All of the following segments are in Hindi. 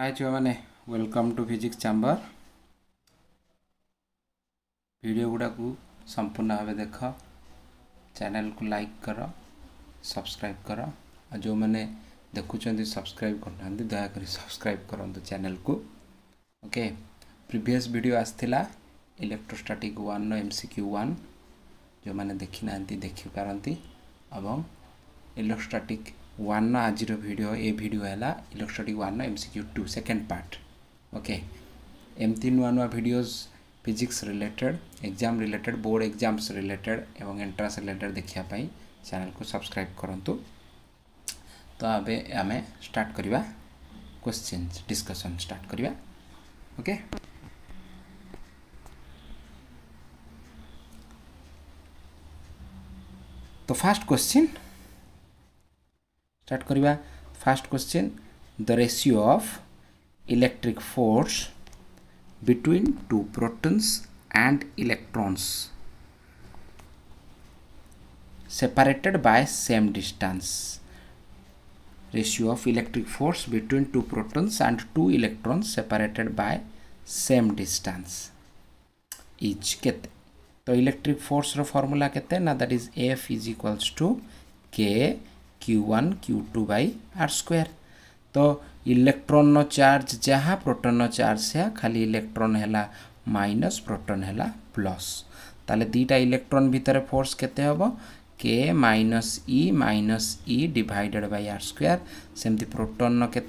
हाय छुआ मैंने welcome to physics chamber video गुड़ा को संपूर्ण भाव देख चैनल को लाइक कर सब्सक्राइब कर और जो मैंने देखुं सब्सक्राइब करना दयाकोरी सब्सक्राइब करूँ चैनल को ओके प्रिभस भिड आसला electrostatic one MCQ one जो मैंने देखी ना देखिपारती और इलेक्ट्रोस्टाटिक वन आज भिड ए भिडियो है electronic one MCQ two second part okay एमती नुआ नुआ भिडज physics related exam related board exams related एवं एंट्रान्स रिलेटेड देखापी चैनल को सब्सक्राइब करूँ तो अब आम स्टार्ट करवा क्वेश्चन डिस्कसन स्टार्ट करवा ओके तो फास्ट क्वेश्चन स्टार्ट करवा first question the ratio of electric force between two protons and electrons separated by same distance ratio of electric force between to protons and two electrons separated by same distance is k तो इलेक्ट्रिक फोर्स फर्मूला के that is F is equals to k q one q two by r square तो इलेक्ट्रोन चार्ज जहाँ प्रोटोन चार्ज से खाली इलेक्ट्रोन है माइनस प्रोटोन है प्लस ताले दुटा इलेक्ट्रोन भितर फोर्स के के minus e minus e divided by r square proton proton के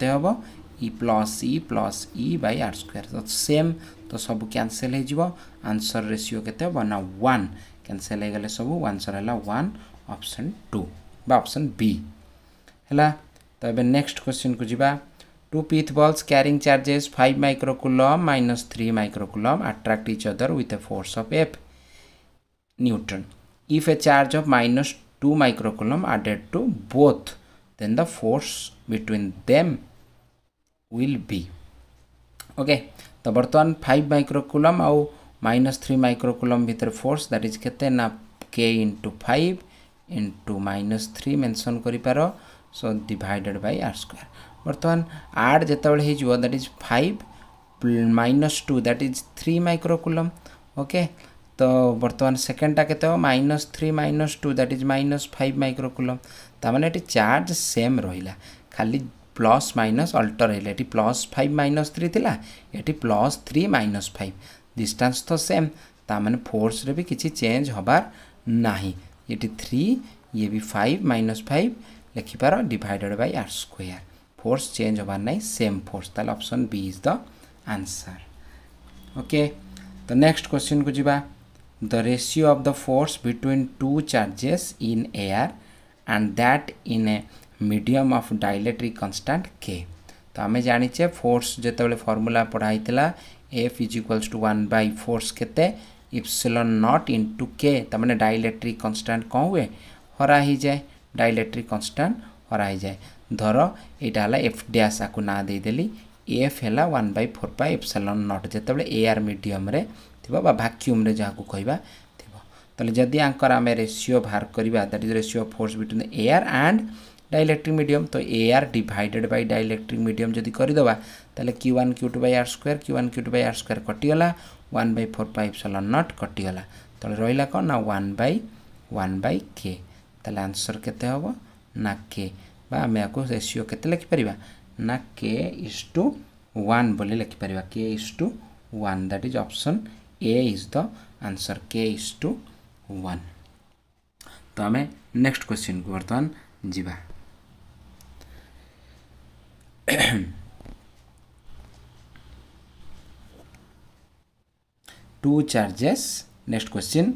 plus e plus e by r square same तो सब क्यासल होन्सर रेसीो के वन कैनसल हो गले सब आंसर है one option two option B है तब नेक्स्ट क्वेश्चन को जी two pith balls carrying charges five microcoulomb minus three microcoulomb attract each other with a force of F newton if a charge of minus two microcoulomb added to both then the force between them will be okay तो बर्तमान फाइव माइक्रोकुलम आउ माइनस थ्री माइक्रोकुलम भितर फोर्स दैट इज के ना k into five into minus three মেনশন করিপার so divided by r square বর্তমান আড যেতবে হয়ে যাব that is five minus two that is three microcoulomb okay তো বর্তমান সেকেন্ডটা কেতে minus three minus two that is minus five microcoulomb তার মানে এটি চার্জ সেম রহিলা খালি প্লস মাইনস অল্টর হইলা এটি প্লস ফাইভ মাইনস থ্রি লা এটি plus three minus five distance তো সেম ତା ମାନେ ଫୋର୍ସରେ ବି କିଛି ଚେଞ୍ଜ ହେବାର ନାହିଁ ये थ्री ये भी फाइव माइनस फाइव लिखिपार divided by r square force change हबार ना सेम फोर्स तेल option B is the answer okay तो नेक्स्ट क्वेश्चन को जीवा the ratio of the force between two charges in air and that in a medium of dielectric constant k तो आम जाचे फोर्स जिते फर्मूला पढ़ाई F is equals to one by four के ଇପ୍ସିଲନ୍ ନଟ୍ ଇଣ୍ଟୁ କେ ତାମାନେ ଡାଇଲେକ୍ଟ୍ରିକ୍ କନଷ୍ଟାଣ୍ଟ କ'ଣ ହୁଏ ହରା ହେଇଯାଏ ଡାଇଲେକ୍ଟ୍ରିକ୍ କନଷ୍ଟାଣ୍ଟ ହରା ହେଇଯାଏ ଧର ଏଇଟା ହେଲା ଏଫ୍ ଡ୍ୟାସ୍ ଆକୁ ନାଁ ଦେଇଦେଲି ଏଫ୍ ହେଲା one by four by epsilon naught ଯେତେବେଳେ ଏଆର୍ ମିଡ଼ିୟମ୍ରେ ଥିବ ବା ଭାକ୍ୟୁମ୍ରେ ଯାହାକୁ କହିବା ଥିବ ତାହେଲେ ଯଦି ଆଙ୍କର ଆମେ ରେସିଓ ବାହାର କରିବା that is ratio force between air and dielectric medium तो air divided by dielectric medium जब करदे q one q two by r square q one q two by r square कटिगला one by four pi epsilon naught କଟିଗଲା ତଳେ ରହିଲା କ'ଣ ନା one by one by k ତାହେଲେ ଆନ୍ସର୍ କେତେ ହେବ ନା କେ ବା ଆମେ ଆକୁ ରେସିଓ କେତେ ଲେଖିପାରିବା ନା କେ ଇଜ୍ ଟୁ ୱାନ୍ ବୋଲି ଲେଖିପାରିବା k is to one that is option A is the answer k is to one ତ ଆମେ ନେକ୍ସଟ କ୍ୱେଶ୍ଚିନ୍କୁ ବର୍ତ୍ତମାନ ଯିବା two charges next question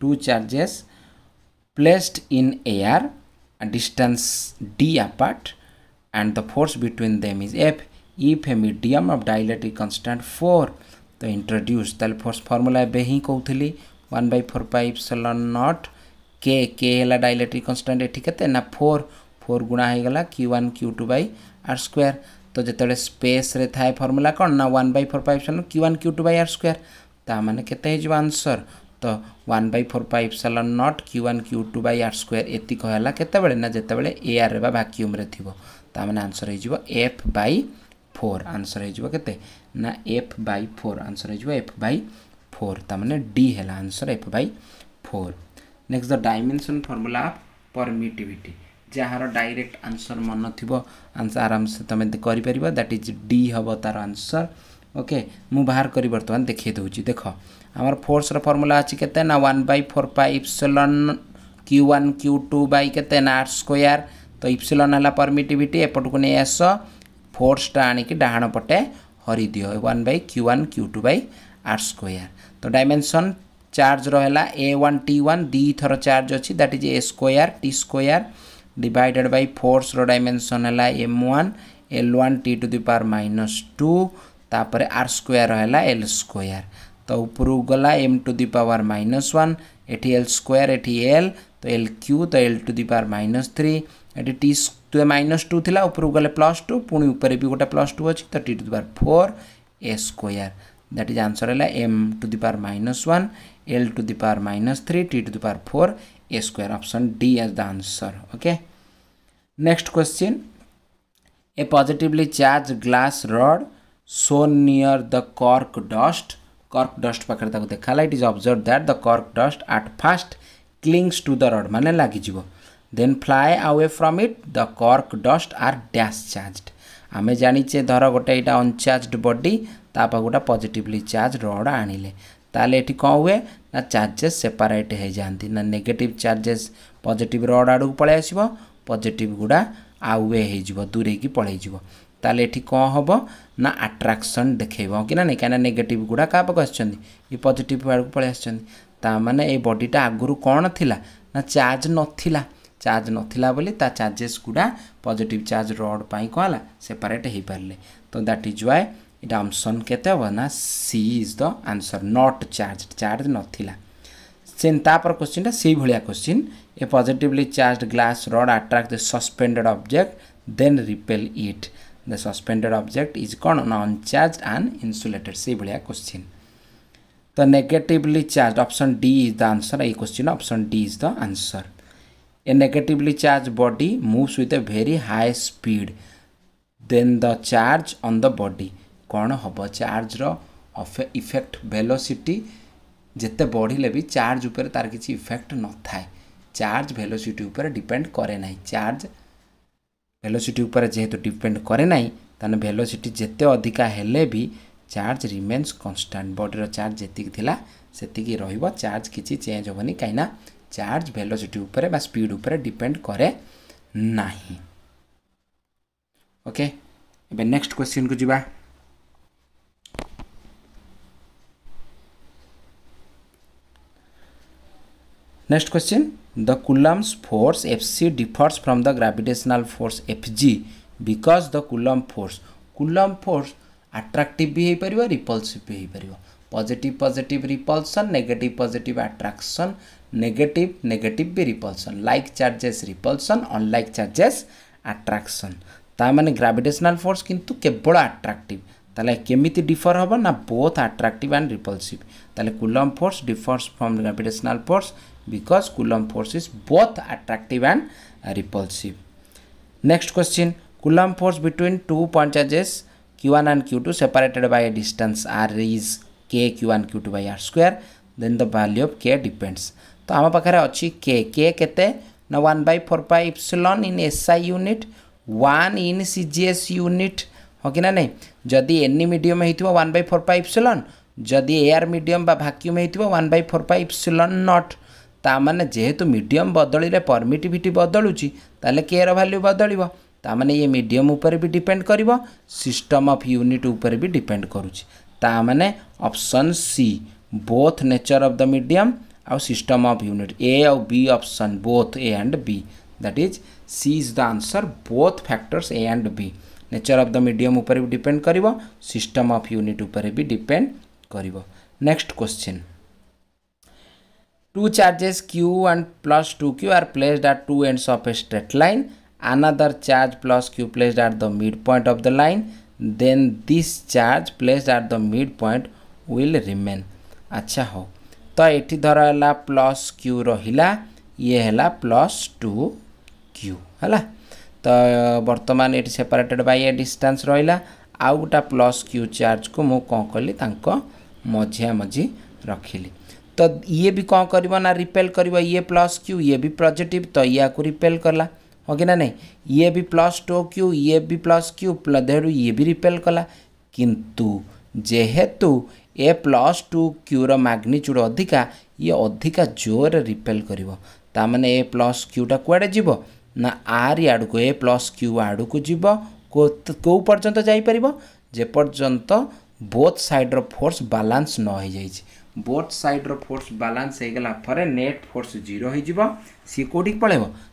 two charges placed in air a distance d apart and the force between them is f if a medium of dielectric constant 4 the introduce the force formula ଏବେ ହିଁ କହୁଥିଲି 1 by 4 pi epsilon not k k ହେଲା dielectric constant ଏଠି କେତେ ନା 4 4 ଗୁଣା ହେଇଗଲା q1 q2 by r square ତ ଯେତେବେଳେ ସ୍ପେସ୍ରେ ଥାଏ ଫର୍ମୁଲା କ'ଣ ନା one by four pi q1 q2 by r square ତାମାନେ କେତେ ହେଇଯିବ ଆନ୍ସର୍ ତ one by four pi epsilon naught q one q two by r square ଏତିକ ହେଲା କେତେବେଳେ ନା ଯେତେବେଳେ ଏଆର୍ରେ ବା ଭାକ୍ୟୁମ୍ରେ ଥିବ ତାମାନେ ଆନ୍ସର୍ ହେଇଯିବ ଏଫ୍ ବାଇ ଫୋର୍ ଆନ୍ସର୍ ହେଇଯିବ କେତେ ନା ଏଫ୍ ବାଇ ଫୋର୍ ଆନ୍ସର୍ ହେଇଯିବ ଏଫ୍ ବାଇ ଫୋର୍ ତାମାନେ ଡି ହେଲା answer F by four next the dimension formula of permittivity ଯାହାର ଡାଇରେକ୍ଟ ଆନ୍ସର୍ ମନ ଥିବ ଆନ୍ସର୍ ଆରାମସେ ତୁମେ କରିପାରିବ ଦ୍ୟାଟ୍ ଇଜ୍ ଡି ହେବ ତା'ର ଆନ୍ସର୍ ଓକେ ମୁଁ ବାହାର କରି ବର୍ତ୍ତମାନ ଦେଖାଇ ଦେଉଛି ଦେଖ ଆମର ଫୋର୍ସର ଫର୍ମୁଲା ଅଛି କେତେ ନା one by four pi epsilon q one q two by କେତେ ନା ଆର୍ ସ୍କୋୟାର୍ ତ ଇପ୍ସଲନ୍ ହେଲା ପର୍ମିଟିଭିଟି ଏପଟକୁ ନେଇ ଆସ ଫୋର୍ସଟା ଆଣିକି ଡାହାଣ ପଟେ ହରିଦିଅ one by q one q two by r square ତ ଡାଇମେନ୍ସନ୍ ଚାର୍ଜର ହେଲା ଏ ୱାନ୍ ଟି ୱାନ୍ ଦୁଇଥର ଚାର୍ଜ ଅଛି that is A square T square divided by ଫୋର୍ସର ଡାଇମେନ୍ସନ୍ ହେଲା M one L one T two the power minus two तापर आर स्क्वयर है एल स्क्वयर तो ऊपर गला M two the power minus one एटी एल स्क्वयर एटी एल तो एल क्यू तो L two the power minus three एटी टी टू माइनस टू थी उपरक गले प्लस टू पुणी उपर भी गोटे प्लस टू अच्छी तो T two the power four A square that is answer है M two the power minus one L two the power minus three T two the power four A square option D is the answer okay next question a positively charged glass rod so near the cork डर्क डे देखट is observed that the cork dust at first clings to the rod मागि then fly away from it the cork डर ड्यास चार्जड आमे जाछ धर गट अनचाज बडी तपाईँ गोटा पजिटली चार्ज रड ना चार्जेस सेपरेट हे सेपारेटा ना नेगेटिभ चार्जेस पजेट रड आडको पळे आस पजेट गुडा आवे हे की पळे पल ତାହେଲେ ଏଠି କ'ଣ ହେବ ନା ଆଟ୍ରାକ୍ସନ୍ ଦେଖେଇବ କି ନା ନାହିଁ କାହିଁକିନା ନେଗେଟିଭ୍ ଗୁଡ଼ା କାହା ପାଖକୁ ଆସିଛନ୍ତି ଏ ପଜିଟିଭ୍ ଆଡ଼କୁ ପଳେଇ ଆସିଛନ୍ତି ତା'ମାନେ ଏଇ ବଡ଼ିଟା ଆଗରୁ କ'ଣ ଥିଲା ନା ଚାର୍ଜ ନଥିଲା ଚାର୍ଜ ନଥିଲା ବୋଲି ତା ଚାର୍ଜେସ୍ ଗୁଡ଼ା ପଜିଟିଭ୍ ଚାର୍ଜ ରଡ଼୍ ପାଇଁ କ'ଣ ହେଲା ସେପାରେଟ୍ ହୋଇପାରିଲେ ତ ଦ୍ୟାଟ୍ ଇଜ୍ ୱାଏ ଏଇଟା ଅମ୍ସନ୍ କେତେ ହେବ ନା C is the answer not charge charge ନଥିଲା ସେନ୍ ତାପର କୋଶ୍ଚିନ୍ଟା ସେଇଭଳିଆ question a positively charged glass rod attract the suspended object then repel it the suspended object is gone uncharged and insulated ସେଇଭଳିଆ question the negatively charged option d is the answer a question option d is the answer a negatively charged body moves with a very high speed then the charge on the body କ'ଣ ହେବ ଚାର୍ଜର ଇଫେକ୍ଟ ଭେଲୋସିଟି ଯେତେ ବଢ଼ିଲେ ବି ଚାର୍ଜ ଉପରେ ତାର କିଛି ଇଫେକ୍ଟ ନଥାଏ ଚାର୍ଜ ଭେଲୋସିଟି ଉପରେ ଡିପେଣ୍ଡ କରେ ନାହିଁ ଚାର୍ଜ ভেলোসিটি উপরে যেহেতু ডিপেন্ড করে নাই তাহলে ভেলোসিটি যেতে অধিকা হলে বি চার্জ রিমেন্স কনস্টান্ট বডির চার্জ যেতিকি লা সেতিকি রহব চার্জ কিছু চেঞ্জ হবনি কিনা চার্জ ভেলোসিটি উপরে বা স্পিড উপরে ডিপেন্ড করে না ওকে এবার নেক্সট কোশ্চিন কু যা next question the coulomb's force fc differs from the gravitational force fg because the coulomb force coulomb force attractive भी हो पार repulsive भी हो पार positive positive repulsion negative positive attraction negative negative भी repulsion like charges repulsion unlike charges attraction तार ग्राविटेसनाल फोर्स किंतु केवल आट्राक्ट ताले केमी डिफर हम ना बोथ आट्राक्ट एंड रिपल्सिव ताले Coulomb force differs from gravitational force because Coulomb force is both attractive and repulsive. Next question, Coulomb force between two point charges Q1 and Q2 separated by a distance R is K Q1 Q2 by R square then the value of K depends. तो आम पाखे अच्छी K, K केते ना one by four pi epsilon in SI unit one in CGS unit हाँ कि ना नहीं जदि एनी मीडियम होता one by four pi epsilon जदि एयार मीडियम बा भाक्यूम होता वन बै फोर पाई इप्सिलन नट ताने जेहेतु मीडियम बदल परमिटिट बदलू तेल के भाल्यू बदल ताने ये मीडियम उपर भी डिपेंड कर सिस्टम अफ यूनिट उपर भी डिपेंड करूँगी option C both nature of the medium आउ सिस्टम अफ यूनिट ए आउ B option both A and B that is C is the answer both factors A and B nature of the medium उपर भी डिपेंड कर सिस्टम अफ यूनिट उपर भी depend correct question Two charges q and plus 2q are placed at two ends of a straight line. Another charge plus q placed at the midpoint of the line. Then this charge placed at the midpoint will remain. अच्छा हो तो ये धर है प्लस क्यू रहा ये है प्लस टू क्यू है तो बर्तमान ये सेपरेटेड बै ये डिस्टेंस रहा आउ गोटा प्लस क्यू चार्ज को मुझे कौन कली मझिया मझी रखिली तो ये भी कौन कर ना रिपेल कर ये प्लस क्यू ये भी पजिट तो या रिपेल कला हाँ कि ना नहीं ये भी प्लस टू क्यू ये भी प्लस क्यू देहु ये भी रिपेल कला किंतु जेहेतु ए प्लस टू क्यूर माग्निच्यूड अधिका ये अधिका जोर रिपेल कर ए प्लस क्यूटा कड़े जीव ना आर आड़ ए प्लस क्यू आड़ जीव कौ पर्यंत जापर जेपर्यंत बोथ सैड्र फोर्स बालान्स न जाइए बोथ सैड्र फोर्स बालान्स होट फोर्स जीरो सी कौटिक पल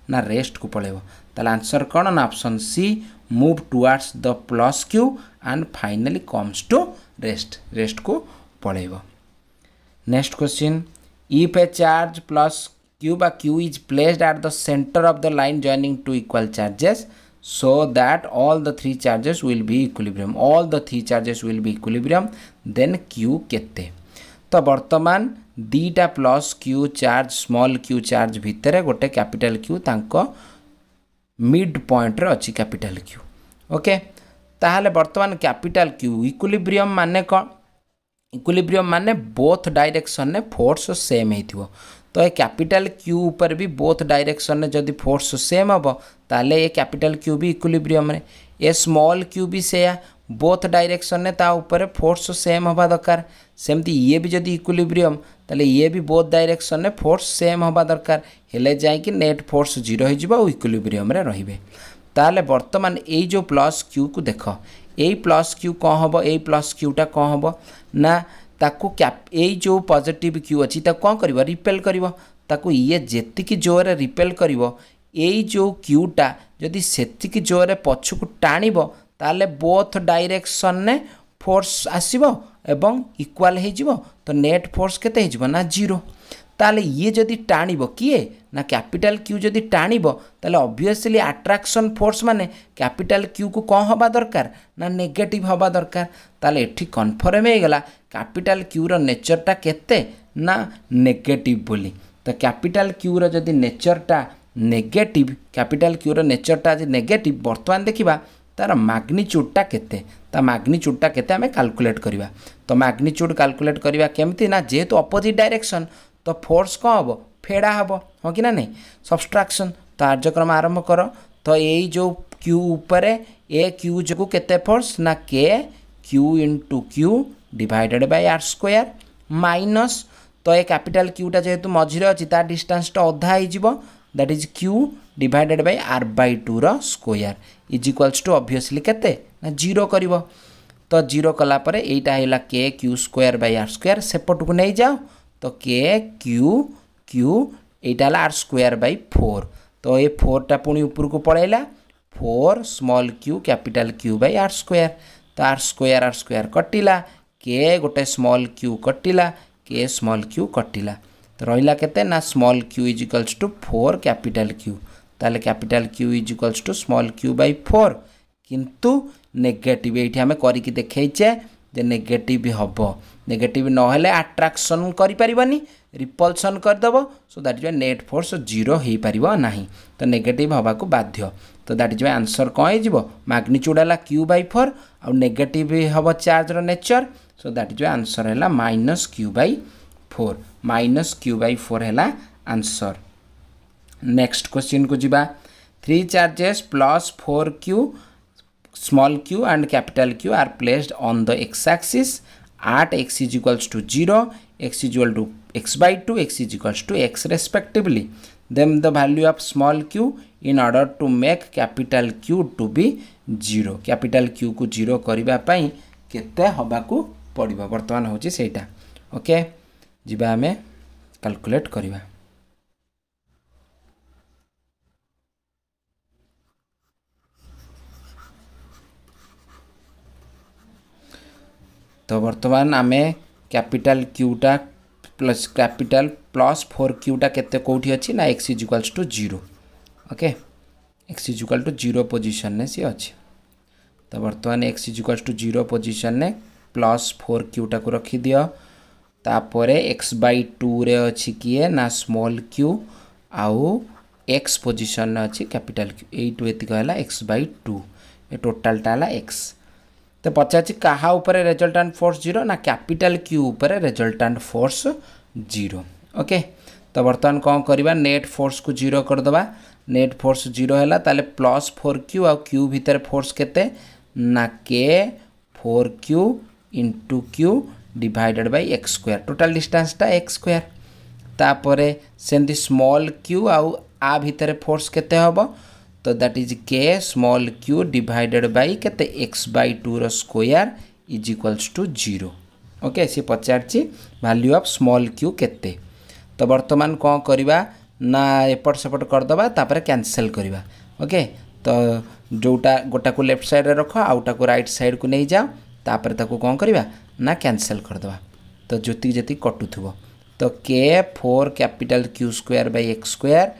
ना रेस्ट को पलब आंसर कौन ना option C move towards the plus q and finally comes to rest rest को पल next question if a charge plus q बा q is placed at the center of the line joining two equal charges so that all the three charges will be equilibrium all the three charges will be equilibrium then q के तो बर्तमान दीटा plus q charge small q charge भितर गोटे कैपिटल क्यू ताक मिड पॉइंट अच्छी कैपिटल क्यू ओके ताल वर्तमान कैपिटल क्यू इक्विलिब्रियम माने कौन इक्विलिब्रियम माने बोथ डायरेक्शन ने फोर्स सेम हो तो ये कैपिटल क्यू ऊपर भी बोथ डायरेक्शन ने जदि फोर्स सेम हे तो ये कैपिटल क्यू भी इक्विलिब्रियम रे ए स्मॉल क्यू भी सेया बोथ डायरेक्शन ने ताऊपर फोर्स सेम हवा दरकार सेमती ये भी जदि इक्विब्रियम तेल ये भी बोथ डायरेक्शन में फोर्स सेम हवा दरकार नेट फोर्स जीरो इक्विब्रियम रे ताले वर्तमान यो प्लस क्यू को देख य प्लस क्यू कौन हम ए प्लस क्यूटा कौन हम ना ताको क्या यो पजिट क्यू अच्छी कौन कर रिपेल करेक जोर रिपेल कर यो क्यूटा जदि से जोर पक्ष को टाणी ताले बोथ डायरेक्शन ने फोर्स आसीबो एवं इक्वल हो तो नेट फोर्स के ना जीरो ताले ये जदि टाण किए ना कैपिटल क्यू जदि टाण ताले ऑब्वियसली आट्राक्शन फोर्स माने कैपिटल क्यू को कौन हवा दरकार ना नेगेटिव हवा दरकार ताले ये कनफर्म होगा कैपिटल क्यूरो नेचरटा केगेटिव बोली तो कैपिटल क्यूरो जदि नेचरटा नेगेटिव कैपिटल क्यूरो नेचरटा नेगेटिव बर्तमान देखा तार माग्निच्यूडटा के माग्निच्यूडटा के काल्कुलेट करवा तो माग्निच्यूड काल्कुलेट करवा केमती ना जेहेतु अपोजिट डायरेक्शन तो फोर्स कौन हम फेड़ा हम हाँ कि ना ना सबसट्राक्शन तो कार्यक्रम आरंभ कर तो यही जो क्यू उपर ए क्यू जो कते फोर्स ना k q into q divided by r square minus तो ये कैपिटल क्यूटा जेहेतु मझे अच्छी तार डिस्टास्टा अधा हो that is q divided by r by ଟୁର square is equals to obviously କେତେ ନା ଜିରୋ କରିବ ତ ଜିରୋ କଲାପରେ ଏଇଟା ହେଲା k q square by r square ସେପଟକୁ ନେଇଯାଅ ତ କେ କ୍ୟୁ କ୍ୟୁ ଏଇଟା ହେଲା ଆର୍ ସ୍କୋୟାର ବାଇ ଫୋର୍ ତ ଏ ଫୋର୍ଟା ପୁଣି ଉପରକୁ ପଳାଇଲା four small q capital q by r square ତ ଆର୍ ସ୍କୋୟାର ଆର୍ ସ୍କୋୟାର କଟିଲା କେ ଗୋଟେ ସ୍ମଲ୍ କ୍ୟୁ କଟିଲା କେ ସ୍ମଲ୍ କ୍ୟୁ କଟିଲା ରହିଲା କେତେ ନା small q is equals to four capital q তাহলে capital q is equals to small q by four কিন্তু নেগেটিভ এইটি আমি করিকি দেখেইছে যে নেগেটিভ হব নেগেটিভ নহলে আট্রাকশন করিপারিবনি রিপলসন করিদেব so that is net force zero হয়েপারিব না তো নেগেটিভ হওয়া বাধ্য তো দ্যাট ইজ আনসর কম হয়ে মাগনিচুড হল কিউ বাই ফোর আেগেটিভ হব চার্জর nature so that is answer হল minus q by four minus q by four হল আনসর नेक्स्ट क्वेश्चन को जी three charges plus four q small q and capital q are placed on the x axis at x is equals to 0 x is equal to x by 2 x is equals to x respectively then the value of small q in order to make capital q to be 0 capital q को 0 କରିବା ପାଇଁ କେତେ ହବାକୁ ପଡ଼ିବ ବର୍ତ୍ତମାନ ହେଉଛି ସେଇଟା ଓକେ ଯିବା ଆମେ କାଲକୁଲେଟ୍ କରିବା तो बर्तमान आमे कैपिटल क्यूटा प्लस कैपिटल प्लस फोर क्यूटा के अच्छी ना x is equals to zero okay x is equal to zero position ने सी अच्छे तो बर्तमान x is equals to zero position ने प्लस फोर क्यूटा को रखिदि तापर एक्स बै टू रे अच्छी किए ना स्मल क्यू आउ एक्स पोजिशन अच्छी कैपिटाल क्यू यू ये एक्स बै टू ए टोटालटा है एक्स তো ପଚାରିଛି କାହା ଉପରେ ରେଜଲ୍ଟାଣ୍ଟ ଫୋର୍ସ ଜିରୋ ନା କ୍ୟାପିଟାଲ କ୍ୟୁ ଉପରେ ରେଜଲ୍ଟାଣ୍ଟ ଫୋର୍ସ ଜିରୋ ଓକେ ତ ବର୍ତ୍ତମାନ କ'ଣ କରିବା ନେଟ୍ ଫୋର୍ସକୁ ଜିରୋ କରିଦେବା ନେଟ୍ ଫୋର୍ସ ଜିରୋ ହେଲା ତାହେଲେ ପ୍ଲସ୍ ଫୋର୍ କ୍ୟୁ ଆଉ କ୍ୟୁ ଭିତରେ ଫୋର୍ସ କେତେ ନା k four q into q divided by x square total ଡିଷ୍ଟାନ୍ସଟା ଏକ୍ସ ସ୍କୋୟାର ତାପରେ ସେମିତି ସ୍ମଲ୍ କ୍ୟୁ ଆଉ ଆ ଭିତରେ ଫୋର୍ସ କେତେ ହେବ तो that is k small q divided by केते एक्स बाय टू र is equals to zero okay सी पचारची भैल्यू ऑफ स्मॉल क्यू के तो बर्तमान कौन करवा ना एपट सेपट करदबा क्यासल करवा ओके तो जोटा गोटा को लेफ्ट साइड रख आउटा को रईट साइड को नहीं जाओ तापर ताको कौन करवा ना कैंसिल करदबा तो ज्योति जी कटुव तो k four capital q square by x square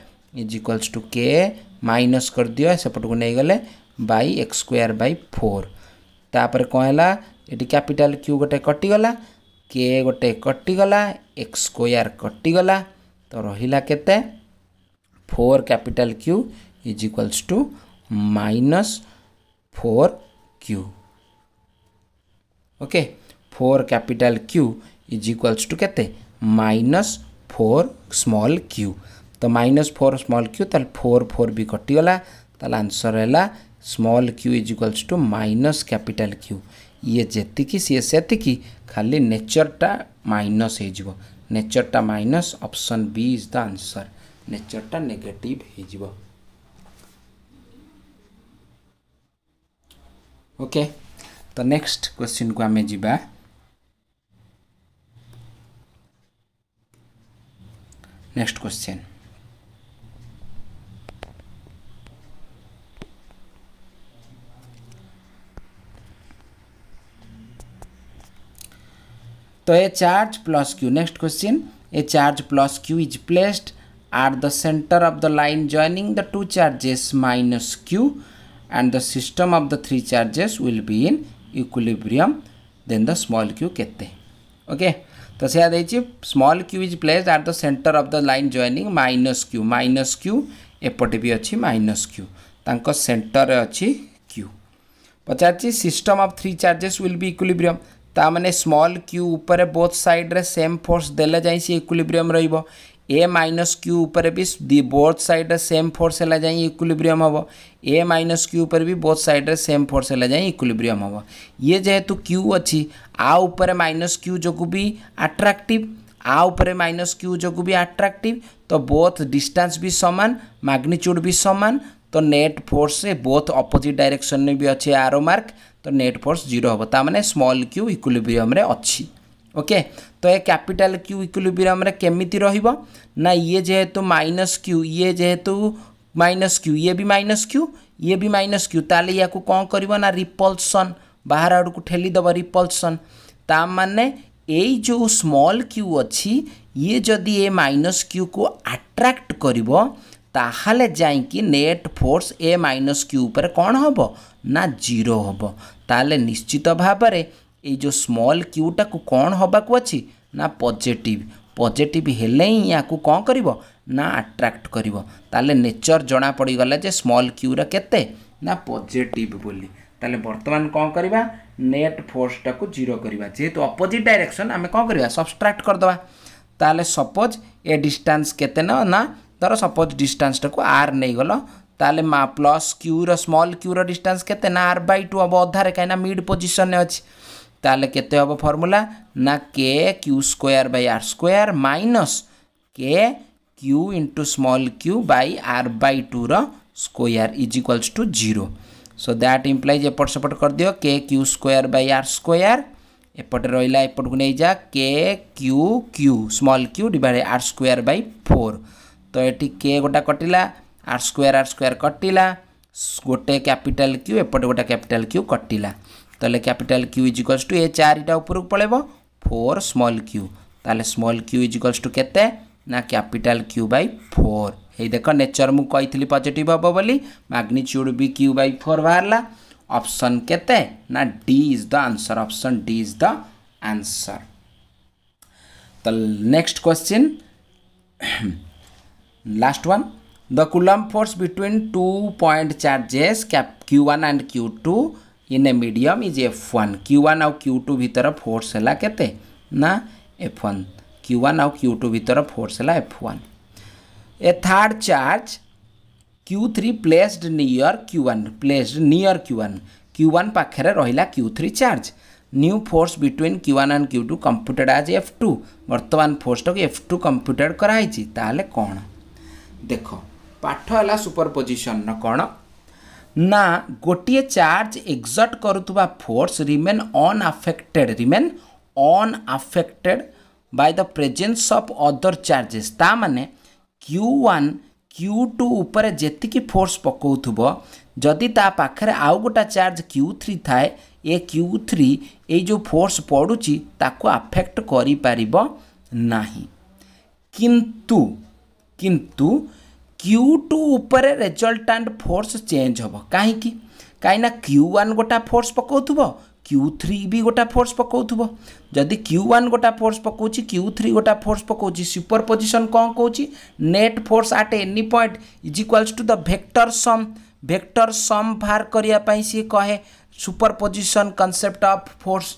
is equals to k minus कर दियो सेपट को नहीं गले by x square by four तापर कौन है ये कैपिटाल क्यू गोटे कटिगला के गोटे कटिगला एक्स स्क्वायर कटिगला तो रहा k four capital q is equals to minus four q okay four capital q is equals to k minus four small q तो माइनस फोर स्मल क्यू ताल फोर फोर भी कटिगला ताल आंसर है small q is equals to minus capital q ये जी सी से खाली नेचरटा माइनस हो नेचरटा minus option B is the answer नेचरटा नेगेटिव ओके तो नेक्स्ट क्वेश्चन को आम जी नेक्स्ट क्वेश्चन तो a charge plus q next question a charge plus q is placed at the center of the line joining the two charges minus q and the system of the three charges will be in equilibrium then the small q kete okay तो से देखिए small q is placed at the center of the line joining minus q minus q एपटे भी अच्छी माइनस क्यू तक सेंटर अच्छी क्यू पचार system of three charges will be equilibrium तामाने स्मल क्यू उपर बोथ सैड्रे सेम फोर्स दे जाए सी इक्विलिब्रियम र ए माइनस क्यू उपर भी दी बोथ सैड्रे सेम फोर्स है जाए इक्विलिब्रियम हम ए माइनस क्यू उपर भी बोथ सैड्रे सेम फोर्स है जाए इक्विलिब्रियम हम ये जेहेतु क्यू अच्छी आ उपर माइनस क्यू जो भी आट्राक्टिव आ उपर माइनस क्यू जो भी आट्राक्टिव तो बोथ डिस्टास् भी सामान मैग्निट्यूड भी सामान तो net force both opposite direction में भी अच्छे आरो मार्क तो नेट फोर्स जीरो हम ताने स्मल क्यू इक्विलिब्रियम अच्छी ओके तो ये कैपिटल क्यू इक्विलिब्रियम केमी रहा ये जेहेतु माइनस क्यू ये जेहेतु माइनस क्यू ये भी माइनस क्यू ये भी माइनस क्यू ताल या कौन कर रिपल्सन बाहर आड़ को ठेलीदेव रिपल्सन ता मैंने यही जो स्मल क्यू अच्छी ये जदि ए माइनस क्यू को आट्राक्ट कर ताहले जाइंकी नेट फोर्स ए माइनस क्यू पर कौन हम ना ଜିରୋ ହେବ ତାହେଲେ ନିଶ୍ଚିତ ଭାବରେ ଏଇ ଯେଉଁ ସ୍ମଲ୍ କ୍ୟୁଟାକୁ କ'ଣ ହେବାକୁ ଅଛି ନା ପଜିଟିଭ୍ ପଜିଟିଭ୍ ହେଲେ ହିଁ ୟାକୁ କ'ଣ କରିବ ନା ଆଟ୍ରାକ୍ଟ କରିବ ତାହେଲେ ନେଚର୍ ଜଣା ପଡ଼ିଗଲା ଯେ ସ୍ମଲ୍ କ୍ୟୁର କେତେ ନା ପଜିଟିଭ୍ ବୋଲି ତାହେଲେ ବର୍ତ୍ତମାନ କ'ଣ କରିବା ନେଟ୍ ଫୋର୍ସଟାକୁ ଜିରୋ କରିବା ଯେହେତୁ ଅପୋଜିଟ୍ ଡାଇରେକ୍ସନ୍ ଆମେ କ'ଣ କରିବା ସବଷ୍ଟ୍ରାକ୍ଟ କରିଦେବା ତାହେଲେ ସପୋଜ୍ ଏ ଡିଷ୍ଟାନ୍ସ କେତେ ନା ଧର ସପୋଜ୍ ଡିଷ୍ଟାନ୍ସଟାକୁ ଆର୍ ନେଇଗଲ তাহলে মা প্লস কিউর স্মল কিউর ডিষ্টান্স কেতে না আর বাই টু হব অধারে কিনা মিড পজিশনে অছি তাহলে কেতে হব ফর্মুলা না k q square by r square minus k q into small q by r by টুর square is equals to zero so that implies এপট সেপট করদিও k q square by r square এপটে রহলা এপটকু নিয়ে যা k q q small q divide r square by four তো এটি কে গোটা কটিলা आर स्क्वयर आर स्क्वयर कटिला गोटे क्यापिटाल क्यू एपटे गोटे क्यापिटाल क्यू कटिला ତାହେଲେ କ୍ୟାପିଟାଲ କ୍ୟୁ ଇଜିକଲ୍ସ ଟୁ ଏ ଚାରିଟା ଉପରକୁ ପଳେଇବ ଫୋର୍ ସ୍ମଲ୍ କ୍ୟୁ ତାହେଲେ ସ୍ମଲ୍ କ୍ୟୁ ଇଜିକଲ୍ସ ଟୁ କେତେ ନା କ୍ୟାପିଟାଲ କ୍ୟୁ ବାଇ ଫୋର୍ ଏଇ ଦେଖ ନେଚର ମୁଁ କହିଥିଲି ପଜିଟିଭ୍ ହେବ ବୋଲି ମାଗ୍ନିଚ୍ୟୁଡ଼ ବି କ୍ୟୁ ବାଇ ଫୋର୍ ବାହାରିଲା ଅପସନ୍ କେତେ ନା D is the answer option D is the answer ତ next question last one The Coulomb force between two point charges Q1 and Q2 in a medium is F1. Q1 ଆଉ Q2 ଭିତର ଫୋର୍ସ ହେଲା କେତେ ନା F1. Q1 ଆଉ Q2 ଭିତର ଫୋର୍ସ ହେଲା F1. A third charge Q3 placed near Q1 placed near Q1. Q1 ପାଖରେ ରହିଲା Q3 charge. New force between Q1 and Q2 computed as F2. ବର୍ତ୍ତମାନ ଫୋର୍ସଟାକୁ F2 computed କରାହେଇଛି ତାହେଲେ କ'ଣ ଦେଖ ପାଠ ହେଲା ସୁପରପୋଜିସନ୍ର କ'ଣ ନା ଗୋଟିଏ ଚାର୍ଜ ଏକ୍ଜର୍ଟ କରୁଥିବା force remain unaffected remain unaffected by the presence of other charges ତା ମାନେ କ୍ୟୁ ୱାନ୍ କ୍ୟୁ ଟୁ ଉପରେ ଯେତିକି ଫୋର୍ସ ପକାଉଥିବ ଯଦି ତା ପାଖରେ ଆଉ ଗୋଟା ଚାର୍ଜ କ୍ୟୁ ଥ୍ରୀ ଥାଏ ଏ କ୍ୟୁ ଥ୍ରୀ ଏଇ ଯେଉଁ ଫୋର୍ସ ପଡ଼ୁଛି ତାକୁ ଆଫେକ୍ଟ କରିପାରିବ ନାହିଁ କିନ୍ତୁ କିନ୍ତୁ क्यू उपर रेजल्टाट फोर्स चेंज हम कहीं कहीं क्यू ओन गोटा फोर्स पकाउ क्यू थ्री भी गोटा फोर्स पकाउ जदि क्यू ओन गोटा फोर्स पकाउ क्यू थ्री गोटा फोर्स पकाच सुपर पोजिशन कौन कौन net force at any point is equals to the vector sum vector sum फार करने सी कहे superposition concept of force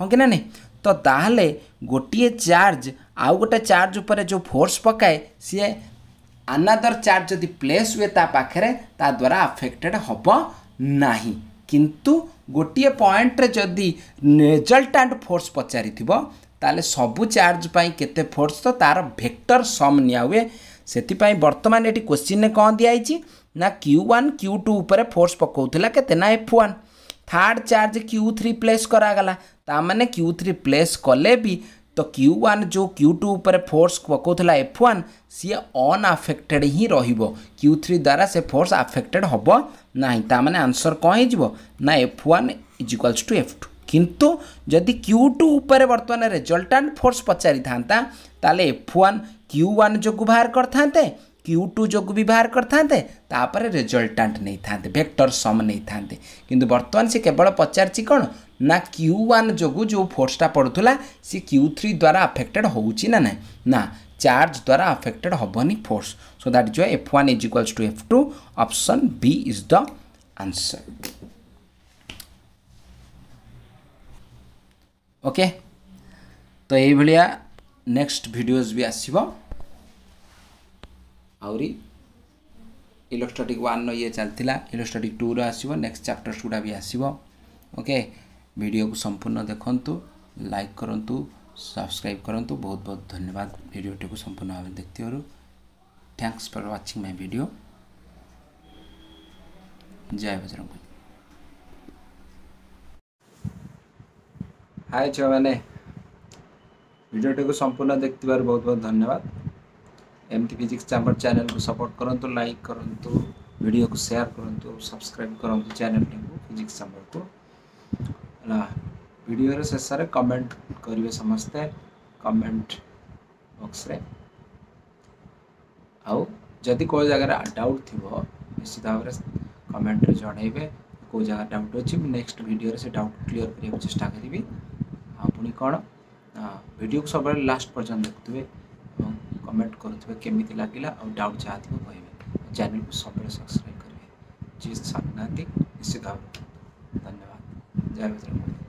हाँ कि ना नहीं तो ताहले गोटे चार्ज आउ गोटे चार्ज उपर जो फोर्स पकाए सी ଆନାଦର ଚାର୍ଜ ଯଦି ପ୍ଲେସ୍ ହୁଏ ତା ପାଖରେ ତା ଦ୍ୱାରା ଆଫେକ୍ଟେଡ଼୍ ହେବ ନାହିଁ କିନ୍ତୁ ଗୋଟିଏ ପଏଣ୍ଟରେ ଯଦି ରେଜଲ୍ଟାଣ୍ଟ ଫୋର୍ସ ପଚାରିଥିବ ତାହେଲେ ସବୁ ଚାର୍ଜ ପାଇଁ କେତେ ଫୋର୍ସ ତ ତା'ର ଭେକ୍ଟର ସମ୍ ନିଆହୁଏ ସେଥିପାଇଁ ବର୍ତ୍ତମାନ ଏଠି କୋଶ୍ଚିନ୍ରେ କ'ଣ ଦିଆହେଇଛି ନା କ୍ୟୁ ୱାନ୍ କ୍ୟୁ ଟୁ ଉପରେ ଫୋର୍ସ ପକାଉଥିଲା କେତେ ନା F one third charge q three place କରାଗଲା ତା'ମାନେ କ୍ୟୁ ଥ୍ରୀ ପ୍ଲେସ୍ କଲେ ବି तो क्यू वन जो क्यू टू उपर फोर्स पकोला एफ ओन सी अनआफेक्टेड ही रोज क्यू थ्री द्वारा से फोर्स आफेक्टेड हम ना मैंने आंसर कौन हो ना F one equals to F two किंतु जदि क्यू टू उपर बर्तमान फोर्स पचारिता एफ ओन क्यू वन जो बाहर करते हैं क्यू टू जो भी बाहर रेजल्टाट नहीं था भेक्टर सम नहीं था कि बर्तमान से केवल पचार कौन ना क्यू वन जो जो फोर्सटा पड़ूला सी क्यू थ्री द्वारा अफेक्टेड हो ना ना ना चार्ज द्वारा अफेक्टेड हेनी फोर्स सो दैट जो F one is equals to F two option B is the answer okay तो यही नेक्स्ट वीडियोस भी आसो आउरी इलेक्ट्रटिक वान र इन्डिया इलेक्सट्रटिक टु नेक्स्ट आसट च्याप्टर भी आसो ओके वीडियो को संपूर्ण सम्पूर्ण लाइक लु सब्सक्राइब कन् बहुत बहुत धन्यवाद भिडियो टु सम्पूर्ण भाइ देख्थ्यो थ्याङ्क फर वाचिङ वीडियो जय भजरङ्ग आइ छु म भिडियो सम्पूर्ण देख्थ्य बहुत बहुत धन्यवाद एमती फिजिक्स चैम्बर चैनल को सपोर्ट करूँ लाइक करूँ वीडियो को शेयर करूँ सब्सक्राइब करूँ चैनल को फिजिक्स चैम्बर को भिडर शेष कमेंट करेंगे समस्ते कमेंट बक्स आदि जगह जगार डाउट थी निश्चित भाव कमेंट जनइबे को जगह डाउट अच्छी नेक्स्ट रे से डाउट क्लीयर करने चेष्टा करी आ पुणी कौन भिड को सब लास्ट पर्यटन देखतबे कमेंट करमी लगे आ डाउट जहाँ थी कह चेल को सब सब्सक्राइब करेंगे जी सामने निश्चित भाव धन्यवाद जय भद्र